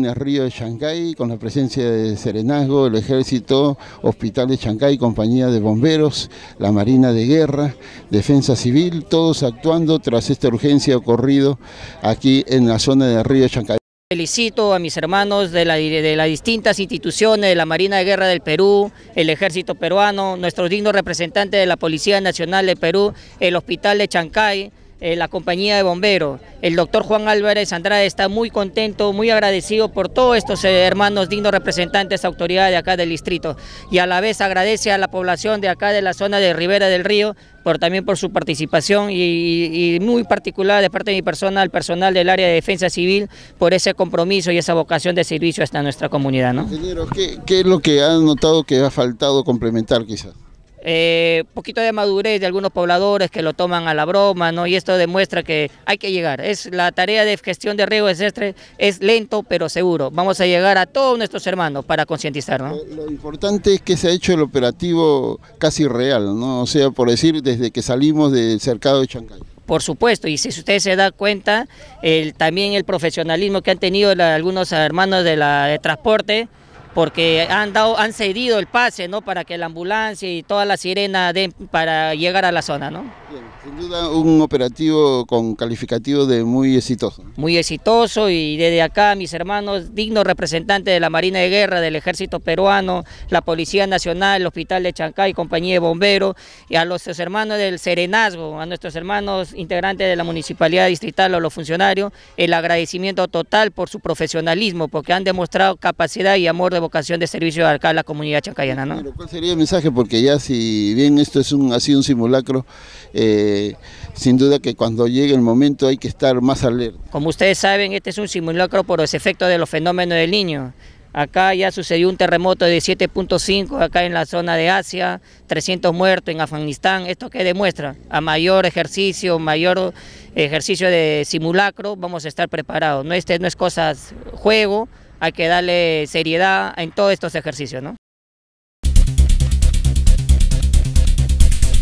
En el río de Chancay, con la presencia de Serenazgo, el Ejército, Hospital de Chancay, Compañía de Bomberos, la Marina de Guerra, Defensa Civil, todos actuando tras esta urgencia ocurrido aquí en la zona del río de Chancay. Felicito a mis hermanos de, de las distintas instituciones, de la Marina de Guerra del Perú, el Ejército Peruano, nuestros dignos representantes de la Policía Nacional del Perú, el Hospital de Chancay, eh, la compañía de bomberos. El doctor Juan Álvarez Andrade está muy contento, muy agradecido por todos estos eh, hermanos dignos representantes, autoridades de acá del distrito. Y a la vez agradece a la población de acá de la zona de Ribera del Río por, también por su participación y, muy particular de parte de mi persona, al personal del área de defensa civil, por ese compromiso y esa vocación de servicio hasta nuestra comunidad. ¿no? ¿qué, ¿qué es lo que han notado que ha faltado complementar quizás? Un eh, poquito de madurez de algunos pobladores que lo toman a la broma, ¿no? Y esto demuestra que hay que llegar. Es la tarea de gestión de riego desastre es lento pero seguro. Vamos a llegar a todos nuestros hermanos para concientizar, Lo, importante es que se ha hecho el operativo casi real, ¿no? O sea, por decir, desde que salimos del cercado de Chancay por supuesto, y si usted se da cuenta, también el profesionalismo que han tenido algunos hermanos de, la, de transporte, porque han, dado, han cedido el pase ¿no? para que la ambulancia y toda la sirena den para llegar a la zona. ¿no? sin duda un operativo con calificativo de muy exitoso. Muy exitoso y desde acá mis hermanos, dignos representantes de la Marina de Guerra, del Ejército Peruano, la Policía Nacional, el Hospital de Chancay, Compañía de Bomberos, y a nuestros hermanos del Serenazgo, a nuestros hermanos integrantes de la Municipalidad Distrital, o los funcionarios, el agradecimiento total por su profesionalismo, porque han demostrado capacidad y amor de vocación de servicio acá a la comunidad Chacayana, ¿no? ¿Cuál sería el mensaje? Porque ya si bien esto es un, ha sido un simulacro, eh, sin duda que cuando llegue el momento hay que estar más alerta. Como ustedes saben, este es un simulacro por los efectos de los fenómenos del niño. Acá ya sucedió un terremoto de 7.5 acá en la zona de Asia, 300 muertos en Afganistán. ¿Esto qué demuestra? A mayor ejercicio, mayor ejercicio de simulacro, vamos a estar preparados. No, este no es cosas juego, hay que darle seriedad en todos estos ejercicios, ¿no?